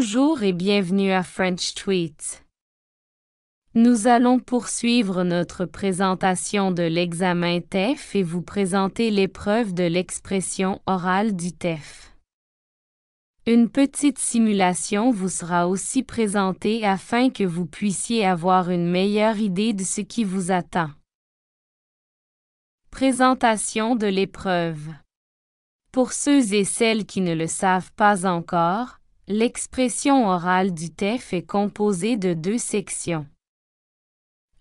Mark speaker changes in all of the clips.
Speaker 1: Bonjour et bienvenue à French Tweets. Nous allons poursuivre notre présentation de l'examen TEF et vous présenter l'épreuve de l'expression orale du TEF. Une petite simulation vous sera aussi présentée afin que vous puissiez avoir une meilleure idée de ce qui vous attend. Présentation de l'épreuve. Pour ceux et celles qui ne le savent pas encore, L'expression orale du TEF est composée de deux sections.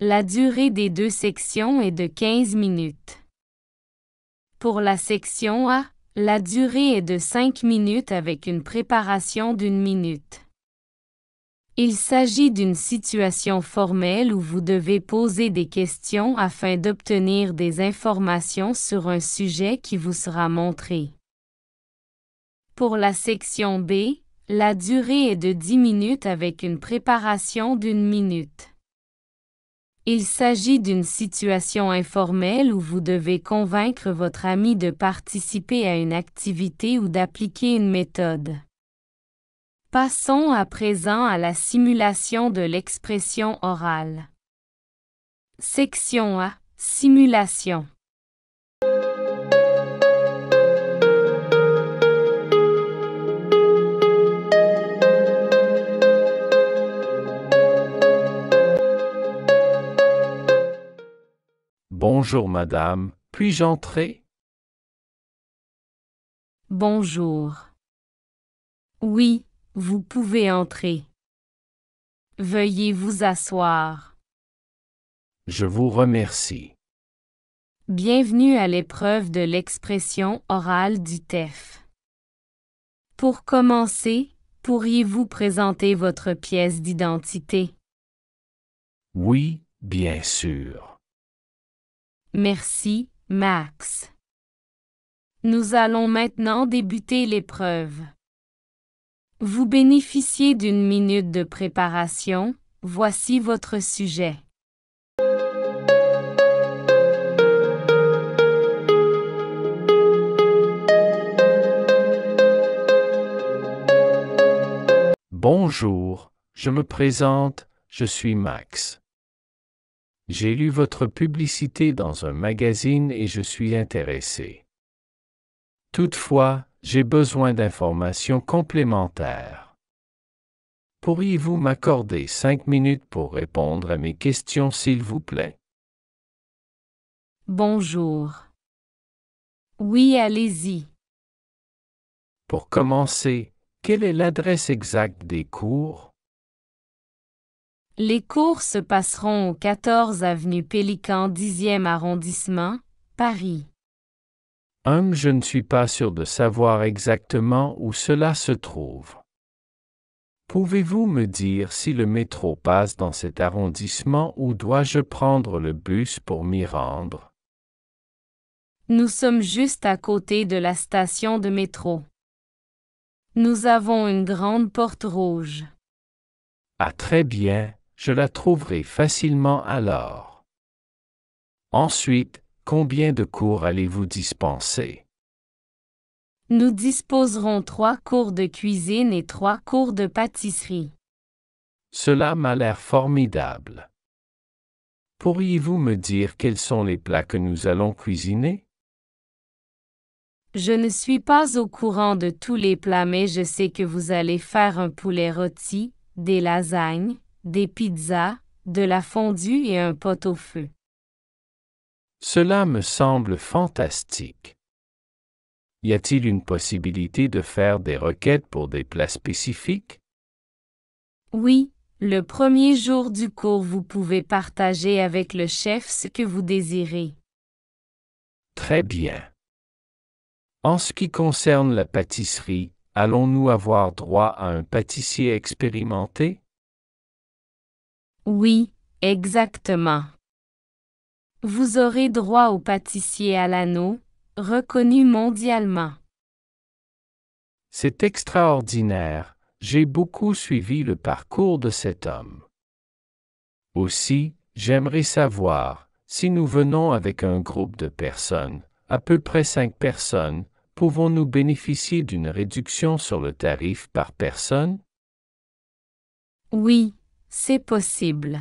Speaker 1: La durée des deux sections est de 15 minutes. Pour la section A, la durée est de 5 minutes avec une préparation d'une minute. Il s'agit d'une situation formelle où vous devez poser des questions afin d'obtenir des informations sur un sujet qui vous sera montré. Pour la section B, la durée est de 10 minutes avec une préparation d'une minute. Il s'agit d'une situation informelle où vous devez convaincre votre ami de participer à une activité ou d'appliquer une méthode. Passons à présent à la simulation de l'expression orale. Section A. Simulation.
Speaker 2: Bonjour madame, puis-je entrer
Speaker 1: Bonjour. Oui, vous pouvez entrer. Veuillez vous asseoir.
Speaker 2: Je vous remercie.
Speaker 1: Bienvenue à l'épreuve de l'expression orale du TEF. Pour commencer, pourriez-vous présenter votre pièce d'identité?
Speaker 2: Oui, bien sûr.
Speaker 1: Merci, Max. Nous allons maintenant débuter l'épreuve. Vous bénéficiez d'une minute de préparation, voici votre sujet.
Speaker 2: Bonjour, je me présente, je suis Max. J'ai lu votre publicité dans un magazine et je suis intéressé. Toutefois, j'ai besoin d'informations complémentaires. Pourriez-vous m'accorder cinq minutes pour répondre à mes questions, s'il vous plaît?
Speaker 1: Bonjour. Oui, allez-y.
Speaker 2: Pour commencer, quelle est l'adresse exacte des cours?
Speaker 1: Les cours se passeront au 14 avenue Pélican 10e arrondissement, Paris.
Speaker 2: Hum, je ne suis pas sûr de savoir exactement où cela se trouve. Pouvez-vous me dire si le métro passe dans cet arrondissement ou dois-je prendre le bus pour m'y rendre?
Speaker 1: Nous sommes juste à côté de la station de métro. Nous avons une grande porte rouge.
Speaker 2: À ah, très bien je la trouverai facilement alors. Ensuite, combien de cours allez-vous dispenser?
Speaker 1: Nous disposerons trois cours de cuisine et trois cours de pâtisserie.
Speaker 2: Cela m'a l'air formidable. Pourriez-vous me dire quels sont les plats que nous allons cuisiner?
Speaker 1: Je ne suis pas au courant de tous les plats, mais je sais que vous allez faire un poulet rôti, des lasagnes, des pizzas, de la fondue et un pot au feu.
Speaker 2: Cela me semble fantastique. Y a-t-il une possibilité de faire des requêtes pour des plats spécifiques?
Speaker 1: Oui, le premier jour du cours, vous pouvez partager avec le chef ce que vous désirez.
Speaker 2: Très bien. En ce qui concerne la pâtisserie, allons-nous avoir droit à un pâtissier expérimenté?
Speaker 1: Oui, exactement. Vous aurez droit au pâtissier à l'anneau, reconnu mondialement.
Speaker 2: C'est extraordinaire. J'ai beaucoup suivi le parcours de cet homme. Aussi, j'aimerais savoir, si nous venons avec un groupe de personnes, à peu près cinq personnes, pouvons-nous bénéficier d'une réduction sur le tarif par personne?
Speaker 1: Oui, c'est possible.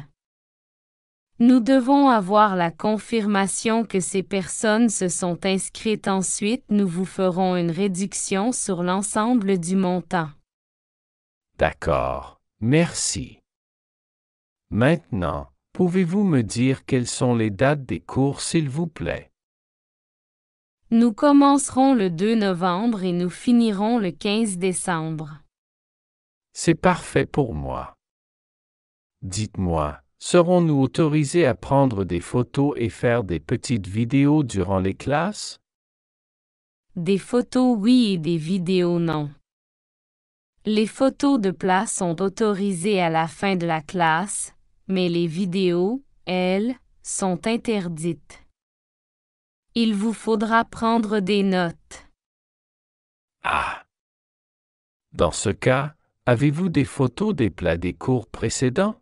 Speaker 1: Nous devons avoir la confirmation que ces personnes se sont inscrites ensuite nous vous ferons une réduction sur l'ensemble du montant.
Speaker 2: D'accord, merci. Maintenant, pouvez-vous me dire quelles sont les dates des cours s'il vous plaît?
Speaker 1: Nous commencerons le 2 novembre et nous finirons le 15 décembre.
Speaker 2: C'est parfait pour moi. Dites-moi, serons-nous autorisés à prendre des photos et faire des petites vidéos durant les classes?
Speaker 1: Des photos oui et des vidéos non. Les photos de place sont autorisées à la fin de la classe, mais les vidéos, elles, sont interdites. Il vous faudra prendre des notes.
Speaker 2: Ah. Dans ce cas, avez-vous des photos des plats des cours précédents?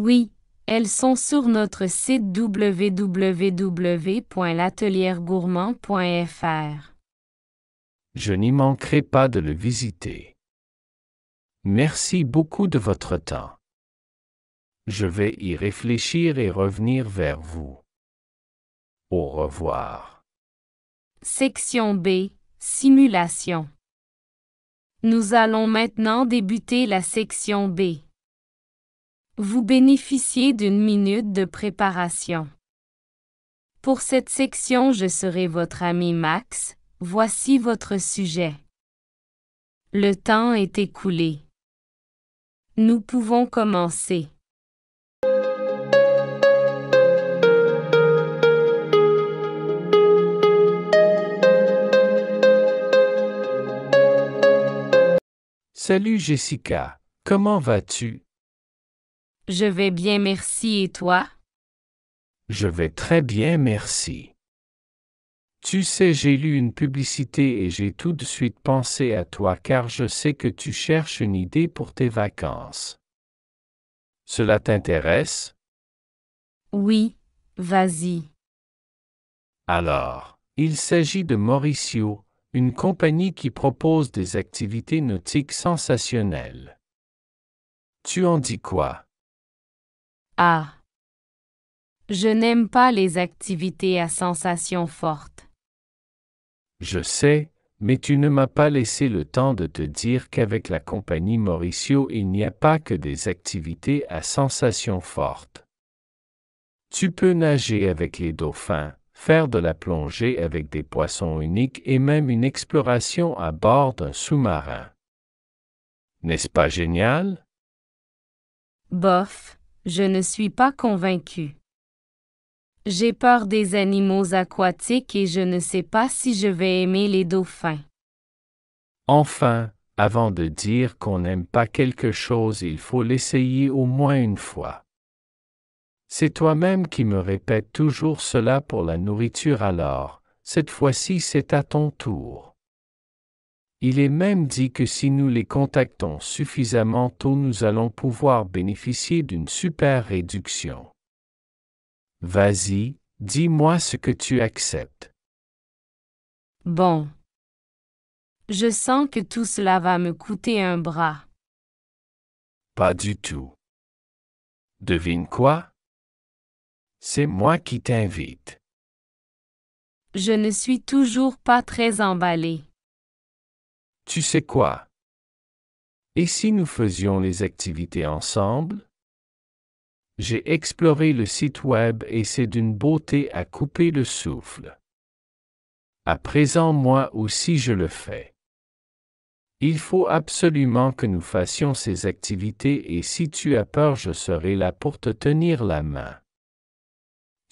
Speaker 1: Oui, elles sont sur notre site www.l'ateliergourmand.fr.
Speaker 2: Je n'y manquerai pas de le visiter. Merci beaucoup de votre temps. Je vais y réfléchir et revenir vers vous. Au revoir.
Speaker 1: Section B. Simulation. Nous allons maintenant débuter la section B. Vous bénéficiez d'une minute de préparation. Pour cette section, je serai votre ami Max. Voici votre sujet. Le temps est écoulé. Nous pouvons commencer.
Speaker 2: Salut Jessica, comment vas-tu?
Speaker 1: Je vais bien merci et toi?
Speaker 2: Je vais très bien merci. Tu sais, j'ai lu une publicité et j'ai tout de suite pensé à toi car je sais que tu cherches une idée pour tes vacances. Cela t'intéresse?
Speaker 1: Oui, vas-y.
Speaker 2: Alors, il s'agit de Mauricio, une compagnie qui propose des activités nautiques sensationnelles. Tu en dis quoi?
Speaker 1: Ah. Je n'aime pas les activités à sensations fortes.
Speaker 2: Je sais, mais tu ne m'as pas laissé le temps de te dire qu'avec la compagnie Mauricio il n'y a pas que des activités à sensations fortes. Tu peux nager avec les dauphins, faire de la plongée avec des poissons uniques et même une exploration à bord d'un sous-marin. N'est-ce pas génial?
Speaker 1: Bof. Je ne suis pas convaincu. J'ai peur des animaux aquatiques et je ne sais pas si je vais aimer les dauphins.
Speaker 2: Enfin, avant de dire qu'on n'aime pas quelque chose, il faut l'essayer au moins une fois. C'est toi-même qui me répètes toujours cela pour la nourriture alors, cette fois-ci c'est à ton tour. Il est même dit que si nous les contactons suffisamment tôt, nous allons pouvoir bénéficier d'une super réduction. Vas-y, dis-moi ce que tu acceptes.
Speaker 1: Bon. Je sens que tout cela va me coûter un bras.
Speaker 2: Pas du tout. Devine quoi? C'est moi qui t'invite.
Speaker 1: Je ne suis toujours pas très emballée.
Speaker 2: Tu sais quoi Et si nous faisions les activités ensemble J'ai exploré le site web et c'est d'une beauté à couper le souffle. À présent moi aussi je le fais. Il faut absolument que nous fassions ces activités et si tu as peur je serai là pour te tenir la main.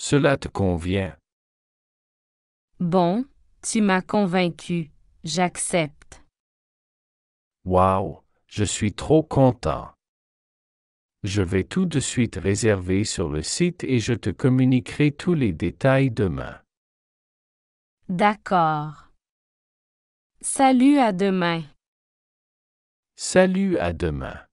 Speaker 2: Cela te convient.
Speaker 1: Bon, tu m'as convaincu, j'accepte.
Speaker 2: Waouh, je suis trop content. Je vais tout de suite réserver sur le site et je te communiquerai tous les détails demain.
Speaker 1: D'accord. Salut à demain.
Speaker 2: Salut à demain.